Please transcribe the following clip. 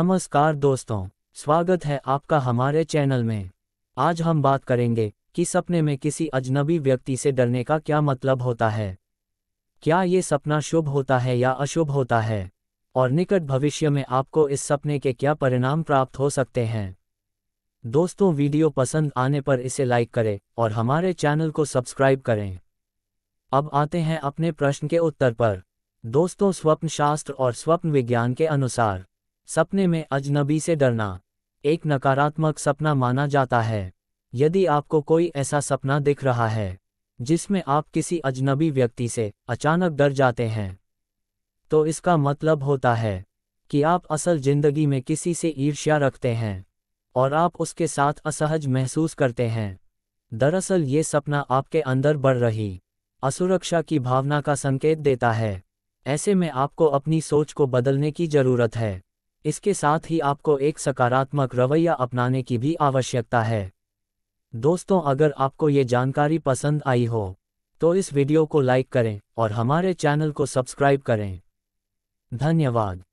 नमस्कार दोस्तों स्वागत है आपका हमारे चैनल में आज हम बात करेंगे कि सपने में किसी अजनबी व्यक्ति से डरने का क्या मतलब होता है क्या ये सपना शुभ होता है या अशुभ होता है और निकट भविष्य में आपको इस सपने के क्या परिणाम प्राप्त हो सकते हैं दोस्तों वीडियो पसंद आने पर इसे लाइक करें और हमारे चैनल को सब्सक्राइब करें अब आते हैं अपने प्रश्न के उत्तर पर दोस्तों स्वप्न शास्त्र और स्वप्न विज्ञान के अनुसार सपने में अजनबी से डरना एक नकारात्मक सपना माना जाता है यदि आपको कोई ऐसा सपना दिख रहा है जिसमें आप किसी अजनबी व्यक्ति से अचानक डर जाते हैं तो इसका मतलब होता है कि आप असल जिंदगी में किसी से ईर्ष्या रखते हैं और आप उसके साथ असहज महसूस करते हैं दरअसल ये सपना आपके अंदर बढ़ रही असुरक्षा की भावना का संकेत देता है ऐसे में आपको अपनी सोच को बदलने की जरूरत है इसके साथ ही आपको एक सकारात्मक रवैया अपनाने की भी आवश्यकता है दोस्तों अगर आपको ये जानकारी पसंद आई हो तो इस वीडियो को लाइक करें और हमारे चैनल को सब्सक्राइब करें धन्यवाद